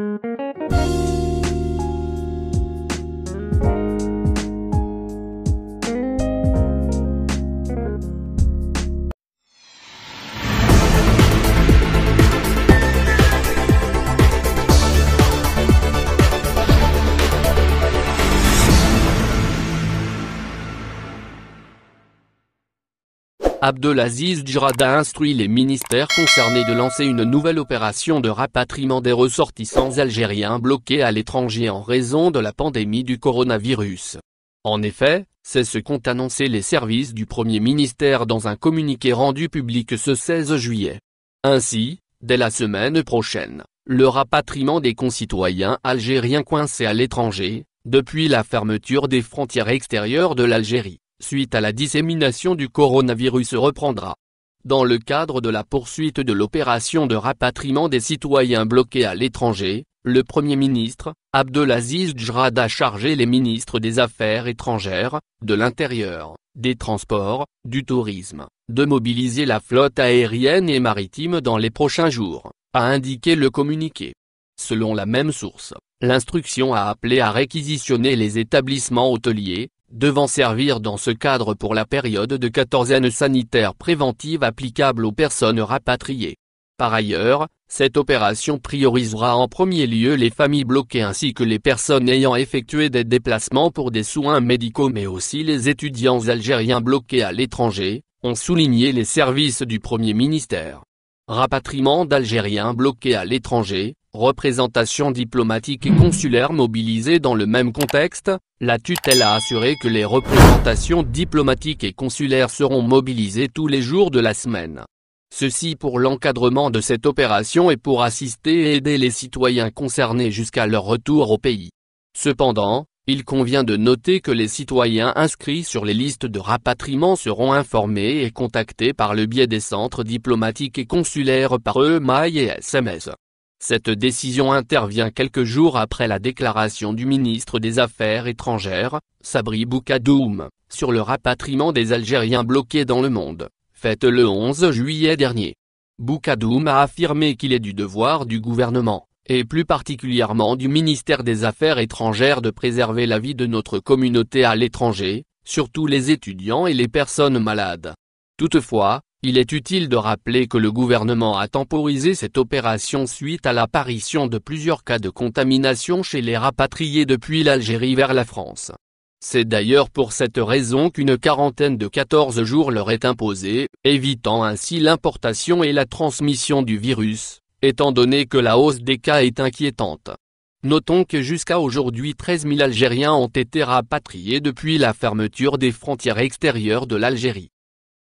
Thank you. Abdelaziz Djurad instruit les ministères concernés de lancer une nouvelle opération de rapatriement des ressortissants algériens bloqués à l'étranger en raison de la pandémie du coronavirus. En effet, c'est ce qu'ont annoncé les services du Premier ministère dans un communiqué rendu public ce 16 juillet. Ainsi, dès la semaine prochaine, le rapatriement des concitoyens algériens coincés à l'étranger, depuis la fermeture des frontières extérieures de l'Algérie, suite à la dissémination du coronavirus reprendra. Dans le cadre de la poursuite de l'opération de rapatriement des citoyens bloqués à l'étranger, le Premier ministre, Abdelaziz Djrad a chargé les ministres des Affaires étrangères, de l'Intérieur, des Transports, du Tourisme, de mobiliser la flotte aérienne et maritime dans les prochains jours, a indiqué le communiqué. Selon la même source, l'instruction a appelé à réquisitionner les établissements hôteliers, devant servir dans ce cadre pour la période de quatorzaine sanitaire préventive applicable aux personnes rapatriées. Par ailleurs, cette opération priorisera en premier lieu les familles bloquées ainsi que les personnes ayant effectué des déplacements pour des soins médicaux mais aussi les étudiants algériens bloqués à l'étranger, ont souligné les services du Premier ministère. Rapatriement d'Algériens bloqués à l'étranger, représentations diplomatiques et consulaires mobilisées dans le même contexte, la tutelle a assuré que les représentations diplomatiques et consulaires seront mobilisées tous les jours de la semaine. Ceci pour l'encadrement de cette opération et pour assister et aider les citoyens concernés jusqu'à leur retour au pays. Cependant, il convient de noter que les citoyens inscrits sur les listes de rapatriement seront informés et contactés par le biais des centres diplomatiques et consulaires par e-mail et SMS. Cette décision intervient quelques jours après la déclaration du ministre des Affaires étrangères, Sabri Boukadoum, sur le rapatriement des Algériens bloqués dans le monde, faite le 11 juillet dernier. Boukadoum a affirmé qu'il est du devoir du gouvernement, et plus particulièrement du ministère des Affaires étrangères de préserver la vie de notre communauté à l'étranger, surtout les étudiants et les personnes malades. Toutefois, il est utile de rappeler que le gouvernement a temporisé cette opération suite à l'apparition de plusieurs cas de contamination chez les rapatriés depuis l'Algérie vers la France. C'est d'ailleurs pour cette raison qu'une quarantaine de 14 jours leur est imposée, évitant ainsi l'importation et la transmission du virus, étant donné que la hausse des cas est inquiétante. Notons que jusqu'à aujourd'hui 13 000 Algériens ont été rapatriés depuis la fermeture des frontières extérieures de l'Algérie.